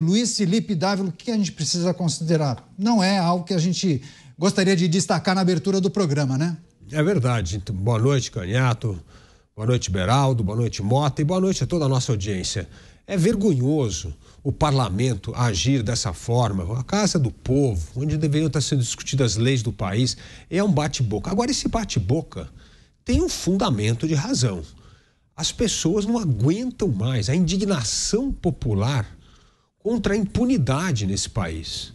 Luiz Felipe Dávila, o que a gente precisa considerar? Não é algo que a gente gostaria de destacar na abertura do programa, né? É verdade. Então, boa noite, Canhato. Boa noite, Beraldo. Boa noite, Mota. E boa noite a toda a nossa audiência. É vergonhoso o parlamento agir dessa forma. A casa do povo, onde deveriam estar sendo discutidas as leis do país, é um bate-boca. Agora, esse bate-boca tem um fundamento de razão. As pessoas não aguentam mais. A indignação popular contra a impunidade nesse país.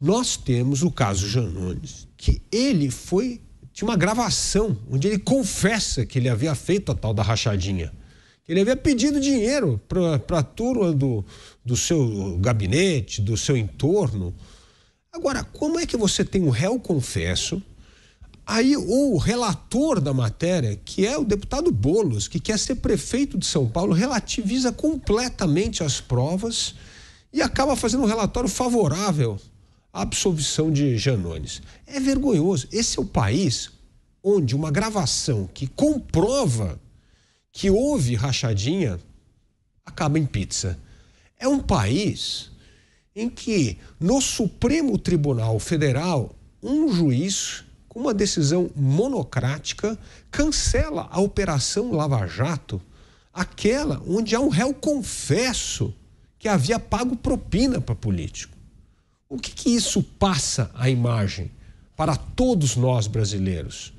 Nós temos o caso Janones, que ele foi tinha uma gravação onde ele confessa que ele havia feito a tal da rachadinha. Ele havia pedido dinheiro para a turma do, do seu gabinete, do seu entorno. Agora, como é que você tem o réu confesso, aí o relator da matéria, que é o deputado Bolos, que quer ser prefeito de São Paulo, relativiza completamente as provas e acaba fazendo um relatório favorável à absolvição de Janones. É vergonhoso. Esse é o país onde uma gravação que comprova que houve rachadinha acaba em pizza. É um país em que, no Supremo Tribunal Federal, um juiz, com uma decisão monocrática, cancela a Operação Lava Jato, aquela onde há um réu confesso que havia pago propina para político. O que, que isso passa a imagem para todos nós brasileiros?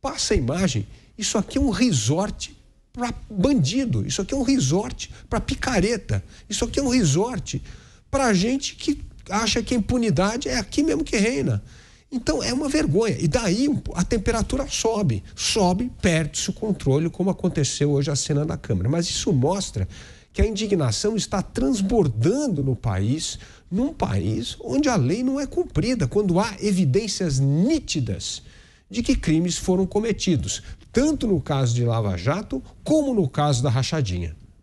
Passa a imagem, isso aqui é um resort para bandido, isso aqui é um resort para picareta, isso aqui é um resort para gente que acha que a impunidade é aqui mesmo que reina. Então é uma vergonha. E daí a temperatura sobe, sobe, perde-se o controle, como aconteceu hoje a cena na Câmara. Mas isso mostra que a indignação está transbordando no país, num país onde a lei não é cumprida, quando há evidências nítidas de que crimes foram cometidos, tanto no caso de Lava Jato como no caso da Rachadinha.